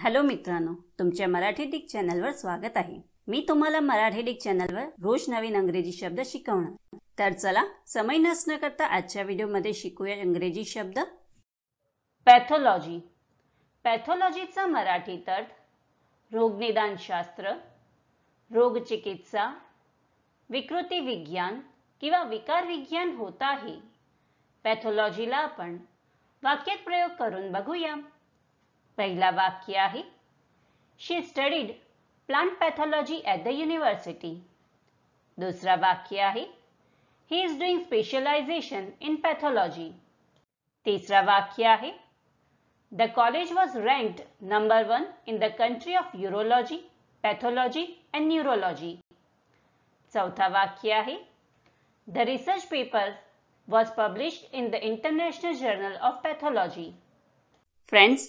hello मित्रांनो तुमच्या Marathi Dick चॅनलवर स्वागत आहे मी तुम्हाला मराठी डिक चॅनलवर रोज नवीन अंग्रेजी शब्द शिकवणार तर चला समय नसणं करता आजच्या व्हिडिओमध्ये शिकूया इंग्रजी शब्द पॅथोलॉजी पॅथोलॉजीचा मराठीत अर्थ रोगनिदानशास्त्र रोगचिकित्सा विकृती विज्ञान किंवा विकार विज्ञान होत आहे पॅथोलॉजीला आपण वाक्यात प्रयोग करून बघूया पहिला वाक्य आहे she studied plant pathology at the university दुसरा वाक्य आहे he is doing specialisation in pathology तिसरा वाक्य आहे the college was ranked number one in the country of urology pathology and neurology चौथा वाक्य आहे the research paper was published in the international journal of pathology friends